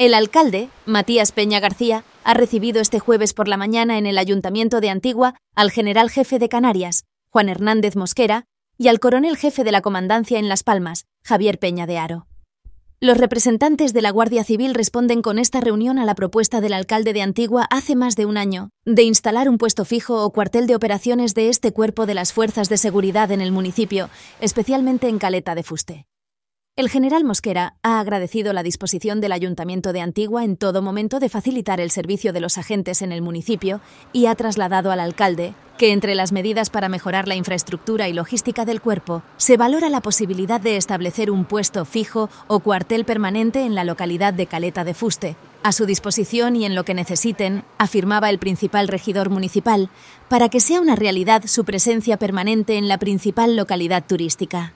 El alcalde, Matías Peña García, ha recibido este jueves por la mañana en el Ayuntamiento de Antigua al general jefe de Canarias, Juan Hernández Mosquera, y al coronel jefe de la comandancia en Las Palmas, Javier Peña de Aro. Los representantes de la Guardia Civil responden con esta reunión a la propuesta del alcalde de Antigua hace más de un año de instalar un puesto fijo o cuartel de operaciones de este cuerpo de las fuerzas de seguridad en el municipio, especialmente en Caleta de Fuste. El general Mosquera ha agradecido la disposición del Ayuntamiento de Antigua en todo momento de facilitar el servicio de los agentes en el municipio y ha trasladado al alcalde que entre las medidas para mejorar la infraestructura y logística del cuerpo se valora la posibilidad de establecer un puesto fijo o cuartel permanente en la localidad de Caleta de Fuste. A su disposición y en lo que necesiten, afirmaba el principal regidor municipal, para que sea una realidad su presencia permanente en la principal localidad turística.